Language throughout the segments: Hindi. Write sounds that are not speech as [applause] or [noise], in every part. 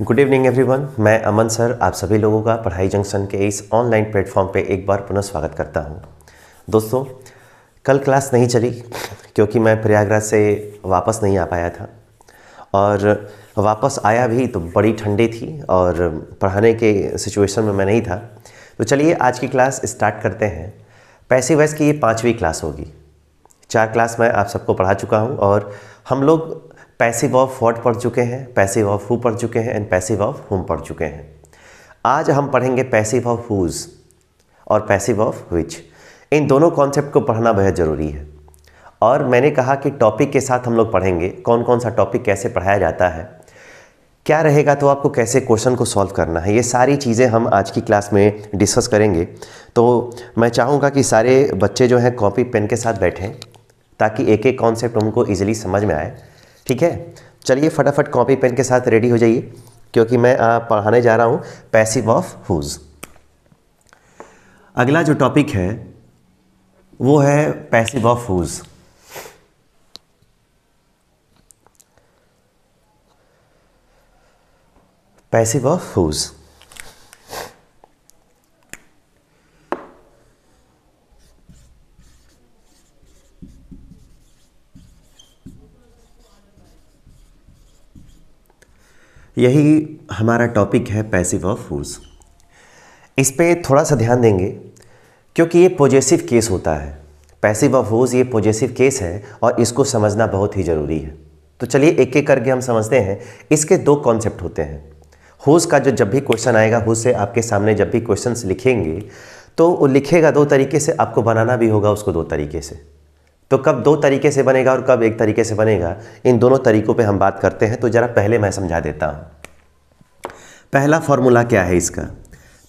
गुड इवनिंग एवरीवन मैं अमन सर आप सभी लोगों का पढ़ाई जंक्शन के इस ऑनलाइन प्लेटफॉर्म पे एक बार पुनः स्वागत करता हूँ दोस्तों कल क्लास नहीं चली क्योंकि मैं प्रयागराज से वापस नहीं आ पाया था और वापस आया भी तो बड़ी ठंडी थी और पढ़ाने के सिचुएशन में मैं नहीं था तो चलिए आज की क्लास स्टार्ट करते हैं पैसे वैस की ये पाँचवीं क्लास होगी चार क्लास मैं आप सबको पढ़ा चुका हूँ और हम लोग पैसिव ऑफ वॉट पढ़ चुके हैं पैसिव ऑफ हु पढ़ चुके हैं एंड पैसिव ऑफ हुम पढ़ चुके हैं आज हम पढ़ेंगे पैसिव ऑफ हुज़ और पैसिव ऑफ विच इन दोनों कॉन्सेप्ट को पढ़ना बेहद ज़रूरी है और मैंने कहा कि टॉपिक के साथ हम लोग पढ़ेंगे कौन कौन सा टॉपिक कैसे पढ़ाया जाता है क्या रहेगा तो आपको कैसे क्वेश्चन को सॉल्व करना है ये सारी चीज़ें हम आज की क्लास में डिस्कस करेंगे तो मैं चाहूँगा कि सारे बच्चे जो हैं कॉपी पेन के साथ बैठें ताकि एक एक कॉन्सेप्ट उनको ईजिली समझ में आए ठीक है चलिए फटाफट कॉपी पेन के साथ रेडी हो जाइए क्योंकि मैं पढ़ाने जा रहा हूँ पैसिव ऑफ हुज़ अगला जो टॉपिक है वो है passive of whose passive of whose यही हमारा टॉपिक है पैसिव ऑफ फूल्स इस पर थोड़ा सा ध्यान देंगे क्योंकि ये पॉजिटिव केस होता है पैसिव ऑफ फूल्स ये पॉजिटिव केस है और इसको समझना बहुत ही ज़रूरी है तो चलिए एक एक करके हम समझते हैं इसके दो कॉन्सेप्ट होते हैं हुज़ का जो जब भी क्वेश्चन आएगा हुज से आपके सामने जब भी क्वेश्चन लिखेंगे तो वो लिखेगा दो तरीके से आपको बनाना भी होगा उसको दो तरीके से तो कब दो तरीके से बनेगा और कब एक तरीके से बनेगा इन दोनों तरीकों पे हम बात करते हैं तो ज़रा पहले मैं समझा देता हूँ पहला फॉर्मूला क्या है इसका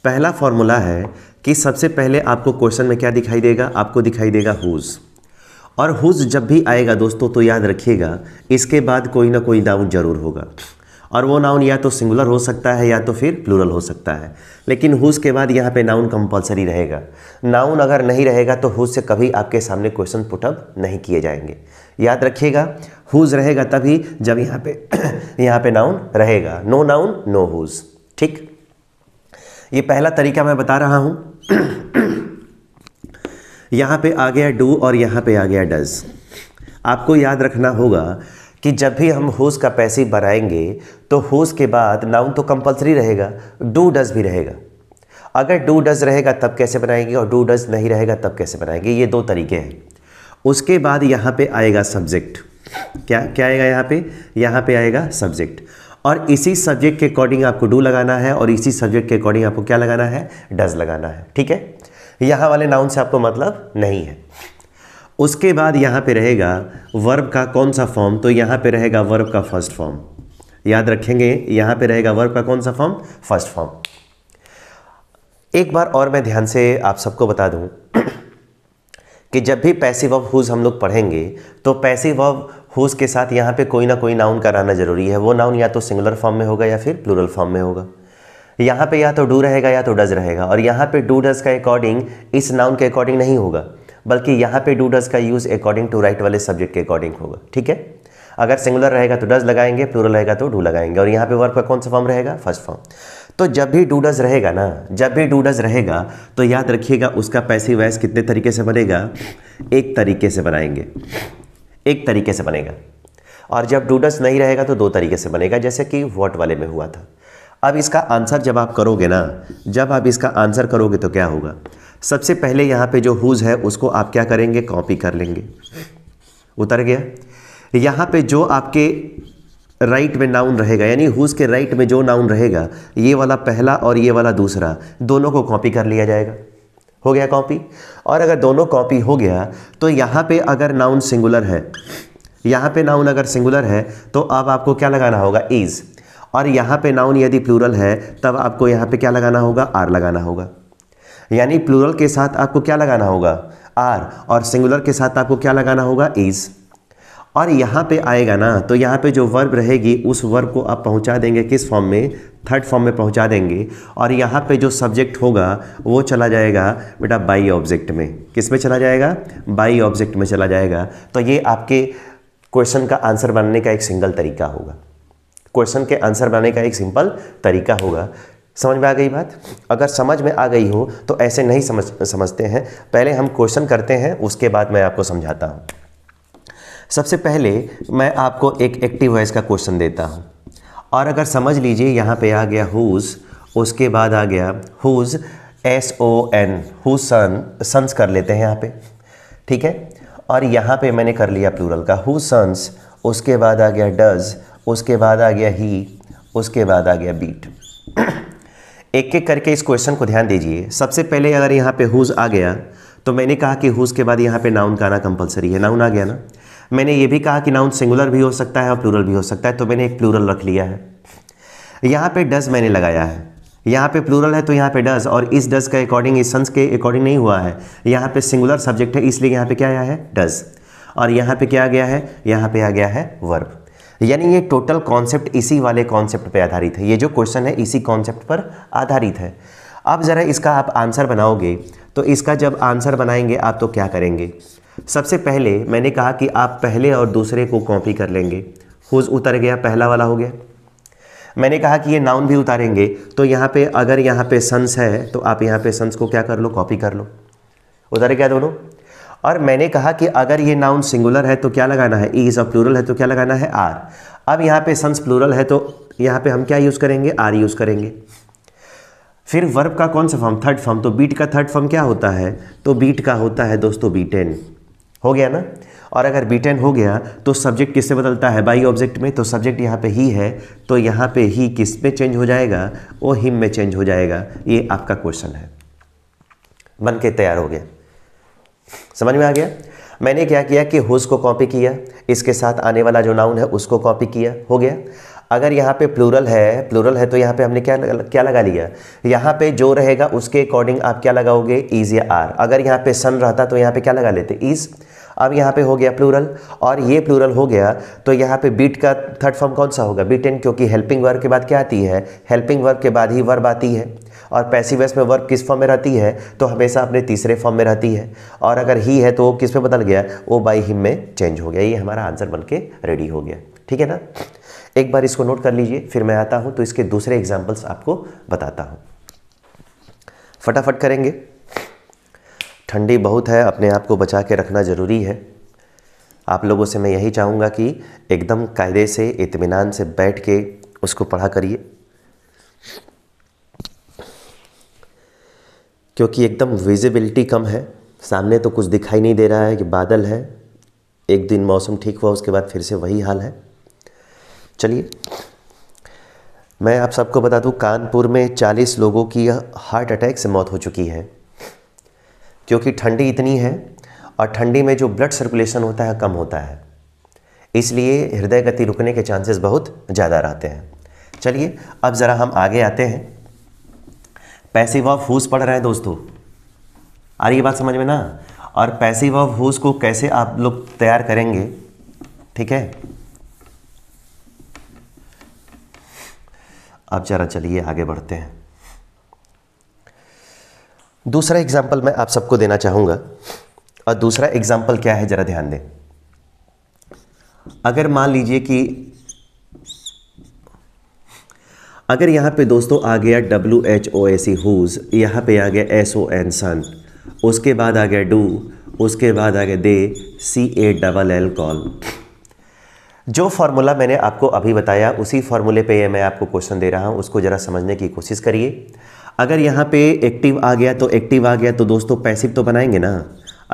पहला फॉर्मूला है कि सबसे पहले आपको क्वेश्चन में क्या दिखाई देगा आपको दिखाई देगा हुज़ और हुज़ जब भी आएगा दोस्तों तो याद रखिएगा इसके बाद कोई ना कोई डाउट ज़रूर होगा और वो नाउन या तो सिंगुलर हो सकता है या तो फिर प्लूरल हो सकता है लेकिन हुज के बाद यहाँ पे नाउन कंपलसरी रहेगा नाउन अगर नहीं रहेगा तो हुज से कभी आपके सामने क्वेश्चन पुटअप नहीं किए जाएंगे याद रखिएगा हुज रहेगा तभी जब यहाँ पे [clears throat] यहाँ पे नाउन रहेगा नो नाउन नो हुज ठीक ये पहला तरीका मैं बता रहा हूँ [clears throat] यहाँ पर आ गया डू और यहाँ पर आ गया डज आपको याद रखना होगा कि जब भी हम होस का पैसिव बनाएंगे तो होस के बाद नाउन तो कंपलसरी रहेगा डू डज भी रहेगा अगर डू डज रहेगा तब कैसे बनाएंगे और डू डज नहीं रहेगा तब कैसे बनाएंगे ये दो तरीके हैं उसके बाद यहाँ पे आएगा सब्जेक्ट क्या क्या आएगा यहाँ पे यहाँ पे आएगा सब्जेक्ट और इसी सब्जेक्ट के अकॉर्डिंग आपको डू लगाना है और इसी सब्जेक्ट के अकॉर्डिंग आपको क्या लगाना है डज लगाना है ठीक है यहाँ वाले नाउन से आपको मतलब नहीं है उसके बाद यहाँ पे रहेगा वर्ब का कौन सा फॉर्म तो यहाँ पे रहेगा वर्ब का फर्स्ट फॉर्म याद रखेंगे यहाँ पे रहेगा वर्ब का कौन सा फॉर्म फर्स्ट फॉर्म एक बार और मैं ध्यान से आप सबको बता दूँ [clears throat] कि जब भी पैसिव ऑफ हुज हम लोग पढ़ेंगे तो पैसिव ऑफ हुज के साथ यहाँ पे कोई ना कोई नाउन का रहना जरूरी है वो नाउन या तो सिंगुलर फॉर्म में होगा या फिर प्लूरल फॉर्म में होगा यहाँ पे या तो डू रहेगा या तो डज रहेगा और यहाँ पे डू डज का अकॉर्डिंग इस नाउन के अकॉर्डिंग नहीं होगा बल्कि यहाँ पे डू डज का यूज़ अकॉर्डिंग टू राइट वाले सब्जेक्ट के अकॉर्डिंग होगा ठीक है अगर सिंगुलर रहेगा तो डज लगाएंगे प्लूरल रहेगा तो डू लगाएंगे और यहाँ पे वर्क का कौन सा फॉर्म रहेगा फर्स्ट फॉर्म तो जब भी डू डज रहेगा ना जब भी डू डज रहेगा तो याद रखिएगा उसका पैसे वैस कितने तरीके से बनेगा एक तरीके से बनाएंगे एक तरीके से बनेगा और जब डूडस नहीं रहेगा तो दो तरीके से बनेगा जैसे कि वॉट वाले में हुआ था अब इसका आंसर जब आप करोगे ना जब आप इसका आंसर करोगे तो क्या होगा सबसे पहले यहाँ पे जो हुज है उसको आप क्या करेंगे कॉपी कर लेंगे उतर गया यहाँ पे जो आपके राइट right में नाउन रहेगा यानी हुज के राइट right में जो नाउन रहेगा ये वाला पहला और ये वाला दूसरा दोनों को कॉपी कर लिया जाएगा हो गया कॉपी और अगर दोनों कॉपी हो गया तो यहाँ पे अगर नाउन सिंगुलर है यहाँ पे नाउन अगर सिंगुलर है तो अब आपको क्या लगाना होगा इज़ और यहाँ पे नाउन यदि प्लूरल है तब आपको यहाँ पे क्या लगाना होगा आर लगाना होगा यानी प्लूरल के साथ आपको क्या लगाना होगा आर और सिंगुलर के साथ आपको क्या लगाना होगा इज़ और यहाँ पे आएगा ना तो यहाँ पे जो वर्ब रहेगी उस वर्ब को आप पहुँचा देंगे किस फॉर्म में थर्ड फॉर्म में पहुँचा देंगे और यहाँ पे जो सब्जेक्ट होगा वो चला जाएगा बेटा बाई ऑब्जेक्ट में किस में चला जाएगा बाई ऑब्जेक्ट में चला जाएगा तो ये आपके क्वेश्चन का आंसर बनाने का एक सिंगल तरीका होगा क्वेश्चन के आंसर बनाने का एक सिंपल तरीका होगा समझ में आ गई बात अगर समझ में आ गई हो तो ऐसे नहीं समझ समझते हैं पहले हम क्वेश्चन करते हैं उसके बाद मैं आपको समझाता हूँ सबसे पहले मैं आपको एक एक्टिव वॉइस का क्वेश्चन देता हूँ और अगर समझ लीजिए यहाँ पे आ गया हुज़ उसके बाद आ गया whose S O N who son sons कर लेते हैं यहाँ पे ठीक है और यहाँ पे मैंने कर लिया प्लूरल का हु सन्स उसके बाद आ गया डज उसके बाद आ गया ही उसके बाद आ गया बीट एक एक करके इस क्वेश्चन को ध्यान दीजिए सबसे पहले अगर यहाँ पे हुज़ आ गया तो मैंने कहा कि हुज़ के बाद यहाँ पे नाउन का आना कंपलसरी है नाउन आ गया ना मैंने ये भी कहा कि नाउन सिंगुलर भी हो सकता है और प्लूरल भी हो सकता है तो मैंने एक प्लूरल रख लिया है यहाँ पे डज मैंने लगाया है यहाँ पे प्लूरल है तो यहाँ पे डज और इस डज का अकॉर्डिंग इस सन्स के अकॉर्डिंग नहीं हुआ है यहाँ पे सिंगुलर सब्जेक्ट है इसलिए यहाँ पे क्या आया है डज और यहाँ पे क्या आ गया है यहाँ पे आ गया है वर्ब यानी ये टोटल कॉन्सेप्ट इसी वाले कॉन्सेप्ट पे आधारित है ये जो क्वेश्चन है इसी कॉन्सेप्ट पर आधारित है अब ज़रा इसका आप आंसर बनाओगे तो इसका जब आंसर बनाएंगे आप तो क्या करेंगे सबसे पहले मैंने कहा कि आप पहले और दूसरे को कॉपी कर लेंगे हुज उतर गया पहला वाला हो गया मैंने कहा कि ये नाउन भी उतारेंगे तो यहाँ पे अगर यहाँ पे सन्स है तो आप यहाँ पे सन्स को क्या कर लो कॉपी कर लो उतर गया दोनों और मैंने कहा कि अगर ये नाउन सिंगुलर है तो क्या लगाना है ई इज़ ऑफ प्लूरल है तो क्या लगाना है आर अब यहाँ पे सन्स प्लूरल है तो यहाँ पे हम क्या यूज़ करेंगे आर यूज़ करेंगे फिर वर्ब का कौन सा फॉर्म थर्ड फॉर्म तो बीट का थर्ड फॉर्म क्या होता है तो बीट का होता है दोस्तों बीटेन हो गया ना और अगर बीटेन हो गया तो सब्जेक्ट किससे बदलता है बाई ऑब्जेक्ट में तो सब्जेक्ट यहाँ पे ही है तो यहाँ पे ही किस में चेंज हो जाएगा वो हिम में चेंज हो जाएगा ये आपका क्वेश्चन है बन के तैयार हो गया समझ में आ गया मैंने क्या किया कि हुज को कॉपी किया इसके साथ आने वाला जो नाउन है उसको कॉपी किया हो गया अगर यहाँ पे प्लूरल है प्लूरल है तो यहाँ पे हमने क्या लगा, क्या लगा लिया यहाँ पे जो रहेगा उसके अकॉर्डिंग आप क्या लगाओगे इज़ या आर अगर यहाँ पे सन रहता तो यहाँ पे क्या लगा लेते इज़ अब यहाँ पे हो गया प्लूरल और ये प्लूरल हो गया तो यहाँ पे बीट का थर्ड फॉर्म कौन सा होगा एन क्योंकि हेल्पिंग वर्क के बाद क्या आती है हेल्पिंग वर्क के बाद ही वर्ब आती है और पैसिव वॉइस में वर्ब किस फॉर्म में रहती है तो हमेशा अपने तीसरे फॉर्म में रहती है और अगर ही है तो वो किस में बदल गया वो बाई हिम में चेंज हो गया ये हमारा आंसर बन के रेडी हो गया ठीक है ना एक बार इसको नोट कर लीजिए फिर मैं आता हूँ तो इसके दूसरे एग्जाम्पल्स आपको बताता हूँ फटाफट करेंगे ठंडी बहुत है अपने आप को बचा के रखना ज़रूरी है आप लोगों से मैं यही चाहूँगा कि एकदम कायदे से इत्मीनान से बैठ के उसको पढ़ा करिए क्योंकि एकदम विजिबिलिटी कम है सामने तो कुछ दिखाई नहीं दे रहा है कि बादल है एक दिन मौसम ठीक हुआ उसके बाद फिर से वही हाल है चलिए मैं आप सबको बता दूं कानपुर में 40 लोगों की हार्ट अटैक से मौत हो चुकी है क्योंकि ठंडी इतनी है और ठंडी में जो ब्लड सर्कुलेशन होता है कम होता है इसलिए हृदय गति रुकने के चांसेस बहुत ज़्यादा रहते हैं चलिए अब ज़रा हम आगे आते हैं पैसिव ऑफ हुज पढ़ रहे हैं दोस्तों आ रही बात समझ में ना और पैसिव ऑफ हुज को कैसे आप लोग तैयार करेंगे ठीक है अब जरा चलिए आगे बढ़ते हैं दूसरा एग्जाम्पल मैं आप सबको देना चाहूंगा और दूसरा एग्जाम्पल क्या है ज़रा ध्यान दें अगर मान लीजिए कि अगर यहाँ पे दोस्तों आ गया W H O A C whose यहाँ पे आ गया एस ओ एन सन उसके बाद आ गया डू उसके बाद आ गया the C A double L call जो फार्मूला मैंने आपको अभी बताया उसी फार्मूले पे ये मैं आपको क्वेश्चन दे रहा हूँ उसको ज़रा समझने की कोशिश करिए अगर यहाँ पे एक्टिव आ गया तो एक्टिव आ गया तो दोस्तों पैसिव तो बनाएंगे ना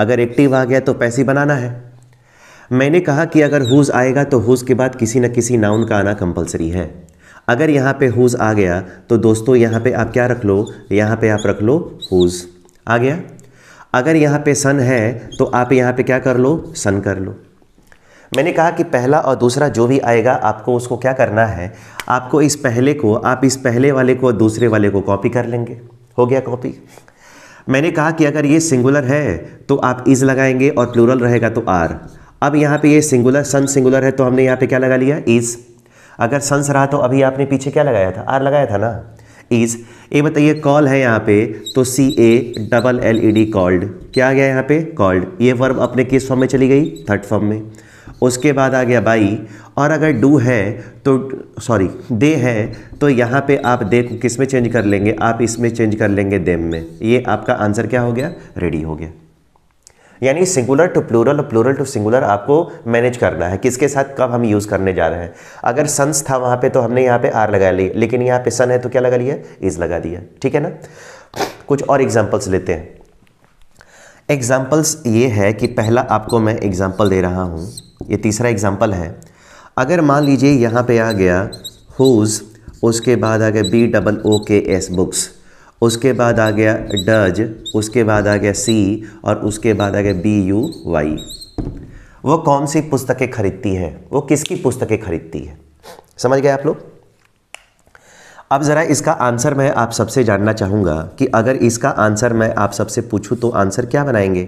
अगर एक्टिव आ गया तो पैसिव बनाना है मैंने कहा कि अगर हुज़ आएगा तो हुज़ के बाद किसी न किसी नाउन का आना कंपलसरी है अगर यहाँ पे हुज़ आ गया तो दोस्तों यहाँ पे आप क्या रख लो यहाँ पे आप रख लो हुज़ आ गया अगर यहाँ पे सन है तो आप यहाँ पे क्या कर लो सन कर लो मैंने कहा कि पहला और दूसरा जो भी आएगा आपको उसको क्या करना है आपको इस पहले को आप इस पहले वाले को और दूसरे वाले को कॉपी कर लेंगे हो गया कॉपी मैंने कहा कि अगर ये सिंगुलर है तो आप इज़ लगाएंगे और प्लूरल रहेगा तो आर अब यहाँ पे ये सिंगुलर सन सिंगुलर है तो हमने यहाँ पे क्या लगा लिया इज़ अगर सन्स रहा तो अभी आपने पीछे क्या लगाया था आर लगाया था ना इज ए बताइए कॉल है यहाँ पे तो C A double L E D called क्या आ गया यहाँ पे कॉल्ड ये वर्ब अपने किस फॉर्म में चली गई थर्ड फॉर्म में उसके बाद आ गया बाई और अगर डू है तो सॉरी दे है तो यहाँ पे आप दे को किस में चेंज कर लेंगे आप इसमें चेंज कर लेंगे देम में ये आपका आंसर क्या हो गया रेडी हो गया यानी सिंगुलर टू प्लूरल और प्लूरल टू सिंगुलर आपको मैनेज करना है किसके साथ कब हम यूज़ करने जा रहे हैं अगर सन्स था वहाँ पे तो हमने यहाँ पे आर लगा ली लेकिन यहाँ पे सन है तो क्या लगा लिया इज़ लगा दिया ठीक है ना कुछ और एग्जाम्पल्स लेते हैं एग्ज़ाम्पल्स ये है कि पहला आपको मैं एग्ज़ाम्पल दे रहा हूँ ये तीसरा एग्ज़ाम्पल है अगर मान लीजिए यहाँ पर आ गया हुज़ उसके बाद आ गया बी डबल ओ के एस बुक्स उसके बाद आ गया डज उसके बाद आ गया सी और उसके बाद आ गया बी यू वाई वो कौन सी पुस्तकें खरीदती है वो किसकी पुस्तकें खरीदती है समझ गए आप लोग अब ज़रा इसका आंसर मैं आप सबसे जानना चाहूँगा कि अगर इसका आंसर मैं आप सबसे पूछूँ तो आंसर क्या बनाएंगे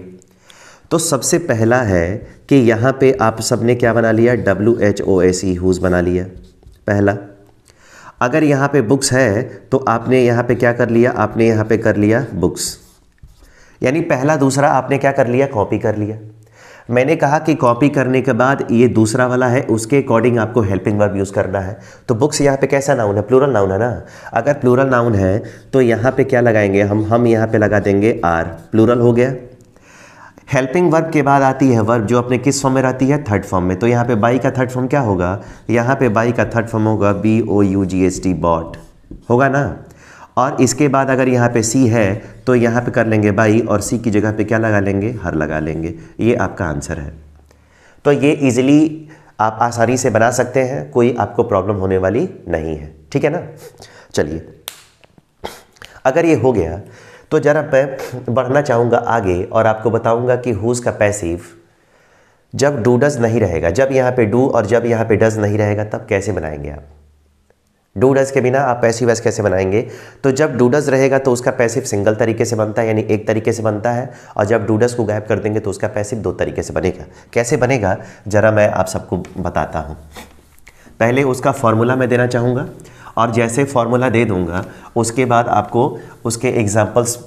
तो सबसे पहला है कि यहाँ पे आप सबने क्या बना लिया W H O S E whose बना लिया पहला अगर यहाँ पे बुक्स है तो आपने यहाँ पे क्या कर लिया आपने यहाँ पे कर लिया बुक्स यानी पहला दूसरा आपने क्या कर लिया कॉपी कर लिया मैंने कहा कि कॉपी करने के बाद ये दूसरा वाला है उसके अकॉर्डिंग आपको हेल्पिंग वर्ब यूज़ करना है तो बुक्स यहाँ पे कैसा नाउन है प्लूरल नाउन है ना अगर प्लूरल नाउन है तो यहाँ पे क्या लगाएंगे हम हम यहाँ पे लगा देंगे आर प्लूरल हो गया हेल्पिंग वर्ब के बाद आती है वर्ब जो अपने किस फॉर्म में रहती है थर्ड फॉर्म में तो यहाँ पे बाई का थर्ड फॉर्म क्या होगा यहाँ पे बाई का थर्ड फॉर्म होगा B O U G H T bought होगा ना और इसके बाद अगर यहाँ पे सी है तो यहाँ पे कर लेंगे बाई और सी की जगह पे क्या लगा लेंगे हर लगा लेंगे ये आपका आंसर है तो ये इजिली आप आसानी से बना सकते हैं कोई आपको प्रॉब्लम होने वाली नहीं है ठीक है ना चलिए अगर ये हो गया तो ज़रा मैं बढ़ना चाहूँगा आगे और आपको बताऊँगा कि हुज़ का पैसिव जब डू डज नहीं रहेगा जब यहाँ पे डू और जब यहाँ पे डज नहीं रहेगा तब कैसे बनाएंगे आप डू डज के बिना आप पैसिव एस कैसे बनाएंगे तो जब डू डज रहेगा तो उसका पैसिव सिंगल तरीके से बनता है यानी एक तरीके से बनता है और जब डू डज को गायब कर देंगे तो उसका पैसिव दो तरीके से बनेगा कैसे बनेगा ज़रा मैं आप सबको बताता हूँ पहले उसका फॉर्मूला मैं देना चाहूँगा और जैसे फार्मूला दे दूंगा उसके बाद आपको उसके एग्ज़ाम्पल्स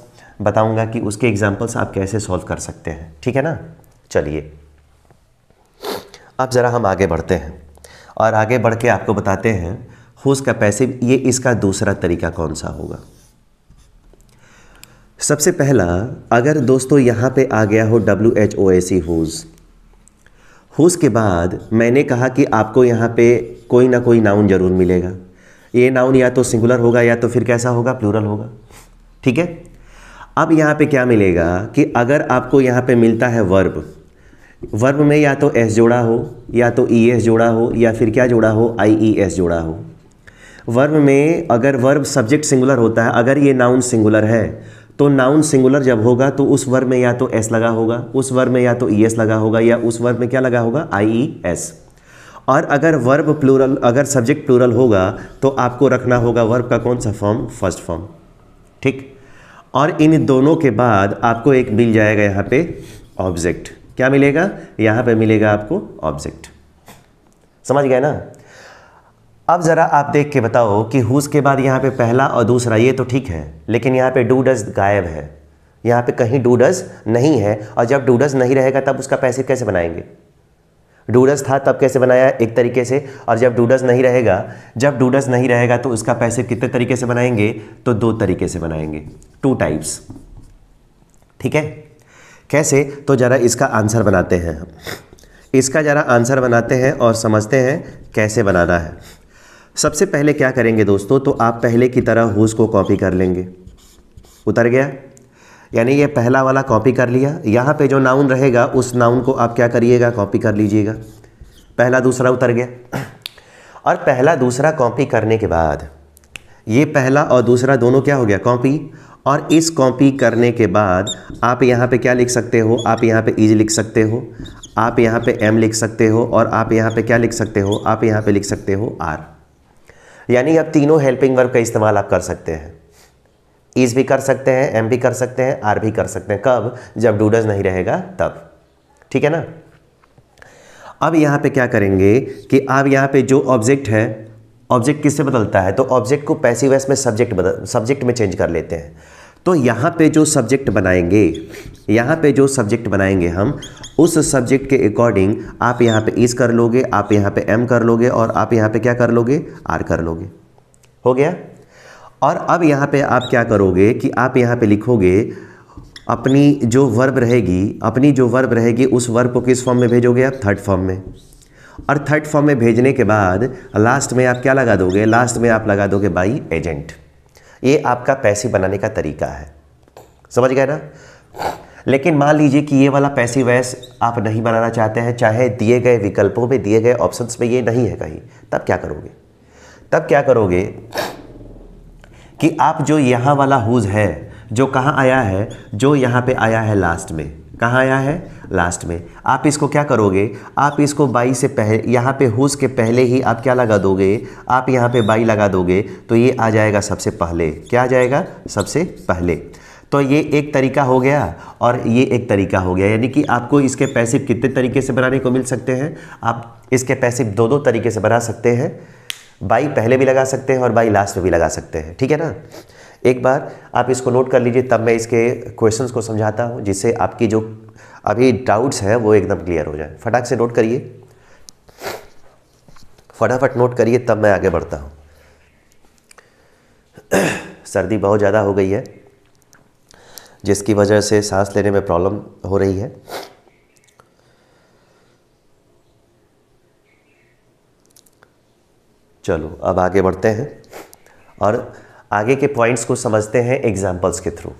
बताऊँगा कि उसके एग्ज़ाम्पल्स आप कैसे सॉल्व कर सकते हैं ठीक है ना चलिए अब ज़रा हम आगे बढ़ते हैं और आगे बढ़ के आपको बताते हैं हुज का पैसिव ये इसका दूसरा तरीका कौन सा होगा सबसे पहला अगर दोस्तों यहाँ पे आ गया हो W H O A C whose whose के बाद मैंने कहा कि आपको यहाँ पे कोई ना कोई नाउन ज़रूर मिलेगा ये नाउन या तो सिंगुलर होगा या तो फिर कैसा होगा प्लूरल होगा ठीक है अब यहाँ पे क्या मिलेगा कि अगर आपको यहाँ पे मिलता है वर्ब वर्ब में या तो एस जोड़ा हो या तो ई एस जोड़ा हो या फिर क्या जोड़ा हो आई ई एस जोड़ा हो वर्ब में अगर वर्ब सब्जेक्ट सिंगुलर होता है अगर ये नाउन सिंगुलर है तो नाउन सिंगुलर जब होगा तो उस वर्ब में या तो एस लगा होगा उस वर्ब में या तो ई एस लगा होगा या उस वर्ब में क्या लगा होगा आई ई एस और अगर वर्ब प्लूरल अगर सब्जेक्ट प्लूरल होगा तो आपको रखना होगा वर्ब का कौन सा फॉर्म फर्स्ट फॉर्म ठीक और इन दोनों के बाद आपको एक मिल जाएगा यहाँ पे ऑब्जेक्ट क्या मिलेगा यहाँ पे मिलेगा आपको ऑब्जेक्ट समझ गए ना अब ज़रा आप देख के बताओ कि हुज के बाद यहाँ पे पहला और दूसरा ये तो ठीक है लेकिन यहाँ पे डू डज गायब है यहाँ पे कहीं डू डज नहीं है और जब डू डज नहीं रहेगा तब उसका पैसे कैसे बनाएंगे डूडस था तब कैसे बनाया एक तरीके से और जब डूडस नहीं रहेगा जब डूडस नहीं रहेगा तो उसका पैसे कितने तरीके से बनाएंगे तो दो तरीके से बनाएंगे टू टाइप्स ठीक है कैसे तो ज़रा इसका आंसर बनाते हैं इसका ज़रा आंसर बनाते हैं और समझते हैं कैसे बनाना है सबसे पहले क्या करेंगे दोस्तों तो आप पहले की तरह हुज को कॉपी कर लेंगे उतर गया यानी ये पहला वाला कॉपी कर लिया यहाँ पे जो नाउन रहेगा उस नाउन को आप क्या करिएगा कॉपी कर लीजिएगा पहला दूसरा उतर गया और पहला दूसरा कॉपी करने के बाद ये पहला और दूसरा दोनों क्या हो गया कॉपी और इस कॉपी करने के बाद आप यहाँ पे क्या लिख सकते हो आप यहाँ पे इज लिख सकते हो आप यहाँ पे एम लिख सकते हो और आप यहाँ पे क्या लिख सकते हो आप यहाँ पे लिख सकते हो आर यानी आप तीनों हेल्पिंग वर्ब का इस्तेमाल आप कर सकते हैं इज भी कर सकते हैं एम भी कर सकते हैं आर भी कर सकते हैं कब जब डूडस नहीं रहेगा तब ठीक है ना अब यहाँ पे क्या करेंगे कि अब यहाँ पे जो ऑब्जेक्ट है ऑब्जेक्ट किससे बदलता है तो ऑब्जेक्ट को पैसिव एस में सब्जेक्ट बदल सब्जेक्ट में चेंज कर लेते हैं तो यहाँ पे जो सब्जेक्ट बनाएंगे यहाँ पे जो सब्जेक्ट बनाएंगे हम उस सब्जेक्ट के अकॉर्डिंग आप यहाँ पे इस कर लोगे आप यहाँ पे एम कर लोगे और आप यहाँ पे क्या कर लोगे आर कर लोगे हो गया और अब यहाँ पे आप क्या करोगे कि आप यहाँ पे लिखोगे अपनी जो वर्ब रहेगी अपनी जो वर्ब रहेगी उस वर्ब को किस फॉर्म में भेजोगे आप थर्ड फॉर्म में और थर्ड फॉर्म में भेजने के बाद लास्ट में आप क्या लगा दोगे लास्ट में आप लगा दोगे बाई एजेंट ये आपका पैसे बनाने का तरीका है समझ गए ना लेकिन मान लीजिए कि ये वाला पैसे वैस आप नहीं बनाना चाहते हैं चाहे दिए गए विकल्पों में दिए गए ऑप्शंस में ये नहीं है कहीं तब क्या करोगे तब क्या करोगे कि आप जो यहाँ वाला हुज़ है जो कहाँ आया है जो यहाँ पे आया है लास्ट में कहाँ आया है लास्ट में आप इसको क्या करोगे आप इसको बाई से पहले यहाँ पे हुज के पहले ही आप क्या लगा दोगे आप यहाँ पे बाई लगा दोगे तो ये आ जाएगा सबसे पहले क्या आ जाएगा सबसे पहले तो ये एक तरीका हो गया और ये एक तरीका हो गया यानी कि आपको इसके पैसे कितने तरीके से बनाने को मिल सकते हैं आप इसके पैसे दो दो तरीके से बना सकते हैं बाई पहले भी लगा सकते हैं और बाई लास्ट में भी लगा सकते हैं ठीक है ना एक बार आप इसको नोट कर लीजिए तब मैं इसके क्वेश्चंस को समझाता हूँ जिससे आपकी जो अभी डाउट्स हैं वो एकदम क्लियर हो जाए फटाक से नोट करिए फटाफट नोट करिए तब मैं आगे बढ़ता हूँ [clears throat] सर्दी बहुत ज़्यादा हो गई है जिसकी वजह से सांस लेने में प्रॉब्लम हो रही है चलो अब आगे बढ़ते हैं और आगे के पॉइंट्स को समझते हैं एग्जाम्पल्स के थ्रू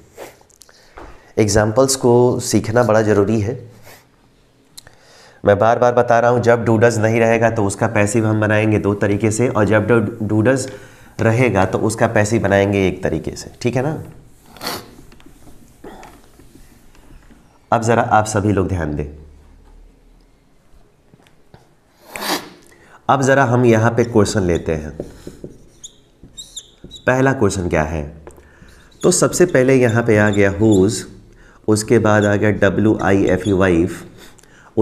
एग्जाम्पल्स को सीखना बड़ा ज़रूरी है मैं बार बार बता रहा हूँ जब डूडस नहीं रहेगा तो उसका पैसिव हम बनाएंगे दो तरीके से और जब डूडस रहेगा तो उसका पैसिव बनाएंगे एक तरीके से ठीक है ना अब ज़रा आप सभी लोग ध्यान दें अब ज़रा हम यहाँ पे क्वेश्चन लेते हैं पहला क्वेश्चन क्या है तो सबसे पहले यहाँ पे आ गया हुज़ उसके बाद आ गया W I F E wife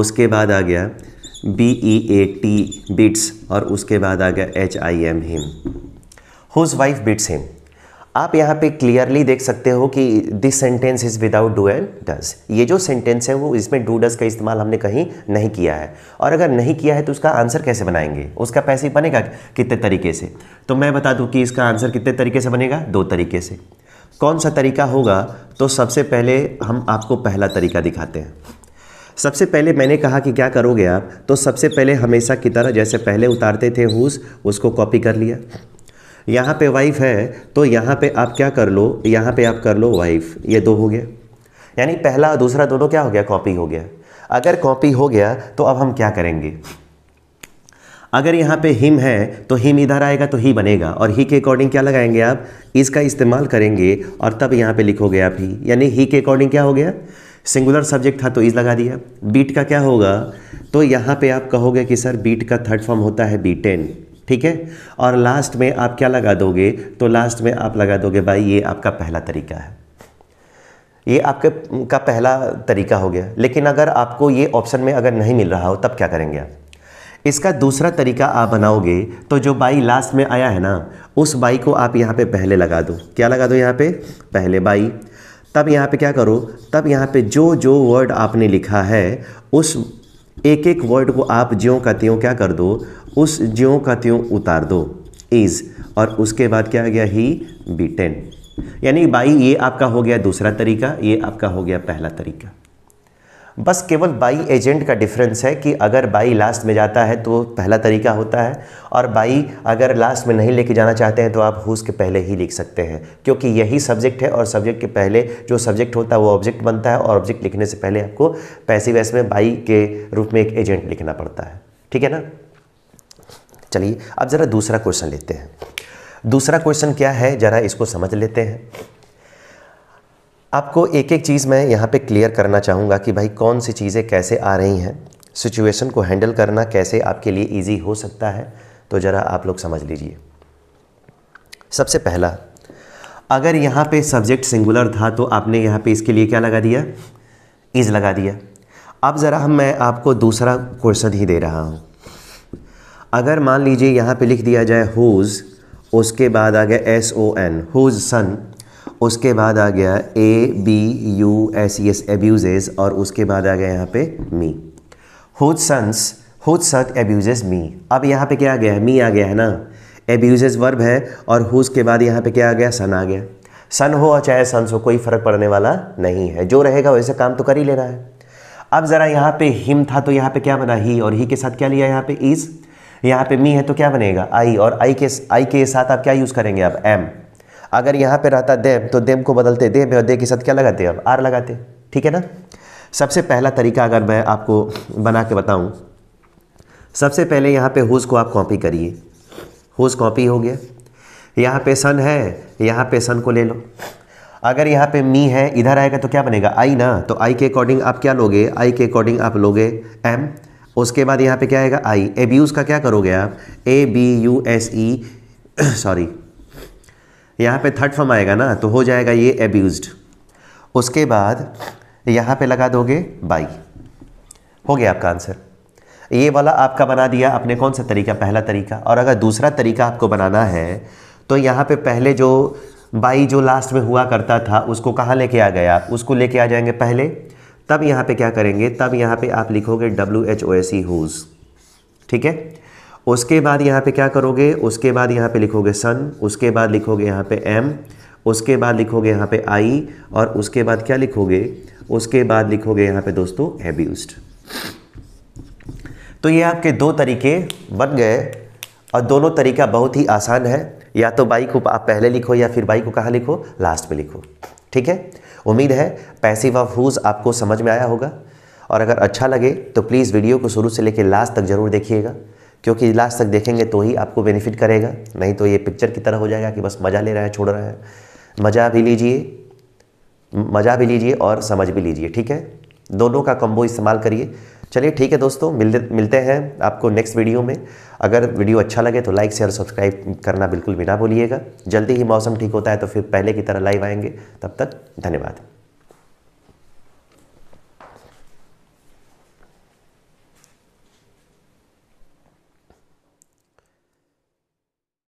उसके बाद आ गया B E A T beats और उसके बाद आ गया H I M him whose wife beats him आप यहाँ पे क्लियरली देख सकते हो कि this sentence is without do and does ये जो सेंटेंस है वो इसमें डू डज का इस्तेमाल हमने कहीं नहीं किया है और अगर नहीं किया है तो उसका आंसर कैसे बनाएंगे उसका पैसे बनेगा कितने तरीके से तो मैं बता दूँ कि इसका आंसर कितने तरीके से बनेगा दो तरीके से कौन सा तरीका होगा तो सबसे पहले हम आपको पहला तरीका दिखाते हैं सबसे पहले मैंने कहा कि क्या करोगे आप तो सबसे पहले हमेशा की तरह जैसे पहले उतारते थे हुस उसको कॉपी कर लिया यहाँ पे वाइफ है तो यहाँ पे आप क्या कर लो यहाँ पे आप कर लो वाइफ ये दो हो गया यानी पहला और दूसरा दोनों क्या हो गया कॉपी हो गया अगर कॉपी हो गया तो अब हम क्या करेंगे अगर यहाँ पे हिम है तो हिम इधर आएगा तो ही बनेगा और ही के अकॉर्डिंग क्या लगाएंगे आप इसका इस्तेमाल करेंगे और तब यहाँ पे लिखोगे आप ही यानी ही के अकॉर्डिंग क्या हो गया सिंगुलर सब्जेक्ट था तो इस लगा दिया बीट का क्या होगा तो यहाँ पे आप कहोगे कि सर बीट का थर्ड फॉर्म होता है बी टेन ठीक है और लास्ट में आप क्या लगा दोगे तो लास्ट में आप लगा दोगे भाई ये आपका पहला तरीका है ये आपके का पहला तरीका हो गया लेकिन अगर आपको ये ऑप्शन में अगर नहीं मिल रहा हो तब क्या करेंगे आप इसका दूसरा तरीका आप बनाओगे तो जो बाई लास्ट में आया है ना उस बाई को आप यहाँ पे पहले लगा दो क्या लगा दो यहाँ पे पहले बाई तब यहाँ पे क्या करो तब यहाँ पे जो जो वर्ड आपने लिखा है उस एक एक वर्ड को आप ज्यों का त्यों क्या कर दो उस ज्यों का त्यों उतार दो इज़ और उसके बाद क्या आ गया ही बी टेन यानी बाई ये आपका हो गया दूसरा तरीका ये आपका हो गया पहला तरीका बस केवल बाई एजेंट का डिफरेंस है कि अगर बाई लास्ट में जाता है तो पहला तरीका होता है और बाई अगर लास्ट में नहीं लेके जाना चाहते हैं तो आप हुस के पहले ही लिख सकते हैं क्योंकि यही सब्जेक्ट है और सब्जेक्ट के पहले जो सब्जेक्ट होता है वो ऑब्जेक्ट बनता है और ऑब्जेक्ट लिखने से पहले आपको पैसे वैसे में बाई के रूप में एक एजेंट लिखना पड़ता है ठीक है ना चलिए अब ज़रा दूसरा क्वेश्चन लेते हैं दूसरा क्वेश्चन क्या है ज़रा इसको समझ लेते हैं आपको एक एक चीज़ मैं यहाँ पे क्लियर करना चाहूँगा कि भाई कौन सी चीज़ें कैसे आ रही हैं सिचुएशन को हैंडल करना कैसे आपके लिए इजी हो सकता है तो ज़रा आप लोग समझ लीजिए सबसे पहला अगर यहाँ पे सब्जेक्ट सिंगुलर था तो आपने यहाँ पे इसके लिए क्या लगा दिया इज़ लगा दिया अब ज़रा मैं आपको दूसरा क्वेश्चन ही दे रहा हूँ अगर मान लीजिए यहाँ पे लिख दिया जाए हुज़ उसके बाद आ गया S O N whose son उसके बाद आ गया A B U S S abuses और उसके बाद आ गया यहाँ पे me whose sons whose sat abuses me अब यहाँ पे क्या आ गया है मी आ गया है ना एब्यूजेज वर्ब है और हुज के बाद यहाँ पे क्या आ गया सन आ गया सन हो और चाहे सन्स हो कोई फ़र्क पड़ने वाला नहीं है जो रहेगा वैसे काम तो कर ही ले रहा है अब ज़रा यहाँ पे हिम था तो यहाँ पे क्या बना ही और ही के साथ क्या लिया यहाँ पे इज़ यहाँ पे मी है तो क्या बनेगा आई और आई के आई के साथ आप क्या यूज़ करेंगे आप एम अगर यहाँ पे रहता देम तो देम को बदलते देम और दे के साथ क्या लगाते अब आर लगाते ठीक है ना सबसे पहला तरीका अगर मैं आपको बना के बताऊँ सबसे पहले यहाँ पे हुज़ को आप कॉपी करिए हुज़ कॉपी हो गया यहाँ पे सन है यहाँ पे सन को ले लो अगर यहाँ पे मी है इधर आएगा तो क्या बनेगा आई ना तो आई के अकॉर्डिंग आप क्या लोगे आई के अकॉर्डिंग आप लोगे एम उसके बाद यहाँ पे क्या आएगा आई एब्यूज़ का क्या करोगे आप A B U S E sorry यहाँ पे थर्ड फॉर्म आएगा ना तो हो जाएगा ये एब्यूज़ उसके बाद यहाँ पे लगा दोगे बाई हो गया आपका आंसर ये वाला आपका बना दिया आपने कौन सा तरीका पहला तरीका और अगर दूसरा तरीका आपको बनाना है तो यहाँ पे पहले जो बाई जो लास्ट में हुआ करता था उसको कहाँ लेके आ गया उसको लेके आ जाएंगे पहले तब यहाँ पे क्या करेंगे तब यहाँ पे आप लिखोगे W H O S E whose ठीक है उसके बाद यहाँ पे क्या करोगे उसके बाद यहाँ पे लिखोगे सन उसके बाद लिखोगे यहाँ पे एम उसके बाद लिखोगे यहाँ पे आई और उसके बाद क्या लिखोगे उसके बाद लिखोगे यहाँ पे दोस्तों एब्यूस्ड तो ये आपके दो तरीके बन गए और दोनों तरीका बहुत ही आसान है या तो बाई को आप पहले लिखो या फिर बाई को कहाँ लिखो लास्ट में लिखो ठीक है उम्मीद है पैसिव ऑफ हुज आपको समझ में आया होगा और अगर अच्छा लगे तो प्लीज़ वीडियो को शुरू से लेकर लास्ट तक ज़रूर देखिएगा क्योंकि लास्ट तक देखेंगे तो ही आपको बेनिफिट करेगा नहीं तो ये पिक्चर की तरह हो जाएगा कि बस मज़ा ले रहा है छोड़ रहा है मज़ा भी लीजिए मज़ा भी लीजिए और समझ भी लीजिए ठीक है दोनों का कम्बो इस्तेमाल करिए चलिए ठीक है दोस्तों मिलते मिलते हैं आपको नेक्स्ट वीडियो में अगर वीडियो अच्छा लगे तो लाइक शेयर सब्सक्राइब करना बिल्कुल भी ना भूलिएगा जल्दी ही मौसम ठीक होता है तो फिर पहले की तरह लाइव आएंगे तब तक धन्यवाद